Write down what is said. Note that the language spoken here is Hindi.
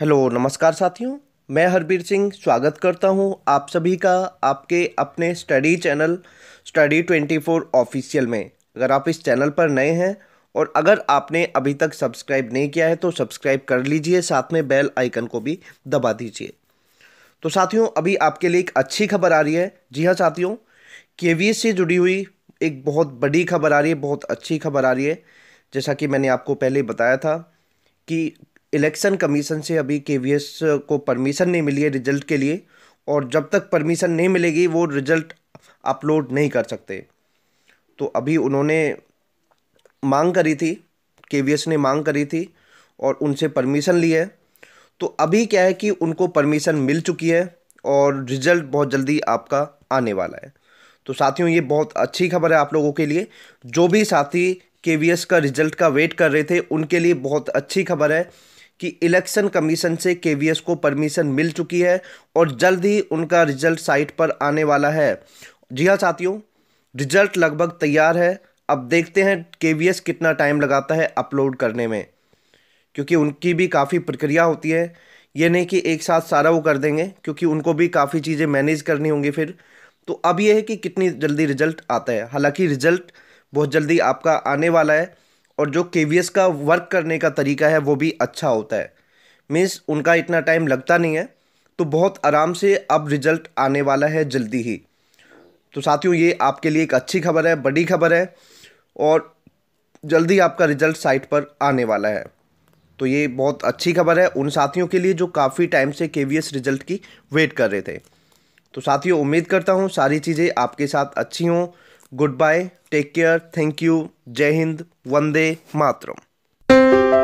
हेलो नमस्कार साथियों मैं हरबीर सिंह स्वागत करता हूं आप सभी का आपके अपने स्टडी चैनल स्टडी 24 ऑफिशियल में अगर आप इस चैनल पर नए हैं और अगर आपने अभी तक सब्सक्राइब नहीं किया है तो सब्सक्राइब कर लीजिए साथ में बेल आइकन को भी दबा दीजिए तो साथियों अभी आपके लिए एक अच्छी खबर आ रही है जी हाँ साथियों के से जुड़ी हुई एक बहुत बड़ी खबर आ रही है बहुत अच्छी खबर आ रही है जैसा कि मैंने आपको पहले बताया था कि इलेक्शन कमीशन से अभी के को परमिशन नहीं मिली है रिजल्ट के लिए और जब तक परमिशन नहीं मिलेगी वो रिजल्ट अपलोड नहीं कर सकते तो अभी उन्होंने मांग करी थी के ने मांग करी थी और उनसे परमिशन ली है तो अभी क्या है कि उनको परमिशन मिल चुकी है और रिजल्ट बहुत जल्दी आपका आने वाला है तो साथियों ये बहुत अच्छी खबर है आप लोगों के लिए जो भी साथी के का रिजल्ट का वेट कर रहे थे उनके लिए बहुत अच्छी खबर है कि इलेक्शन कमीशन से के को परमिशन मिल चुकी है और जल्द ही उनका रिजल्ट साइट पर आने वाला है जी हाँ साथियों रिजल्ट लगभग तैयार है अब देखते हैं के कितना टाइम लगाता है अपलोड करने में क्योंकि उनकी भी काफ़ी प्रक्रिया होती है ये नहीं कि एक साथ सारा वो कर देंगे क्योंकि उनको भी काफ़ी चीज़ें मैनेज करनी होंगी फिर तो अब ये है कि कितनी जल्दी रिजल्ट आता है हालांकि रिजल्ट बहुत जल्दी आपका आने वाला है और जो के का वर्क करने का तरीका है वो भी अच्छा होता है मीन्स उनका इतना टाइम लगता नहीं है तो बहुत आराम से अब रिजल्ट आने वाला है जल्दी ही तो साथियों ये आपके लिए एक अच्छी खबर है बड़ी खबर है और जल्दी आपका रिजल्ट साइट पर आने वाला है तो ये बहुत अच्छी खबर है उन साथियों के लिए जो काफ़ी टाइम से के रिजल्ट की वेट कर रहे थे तो साथियों उम्मीद करता हूँ सारी चीज़ें आपके साथ अच्छी हों goodbye take care thank you जय हिंद वंदे मातरम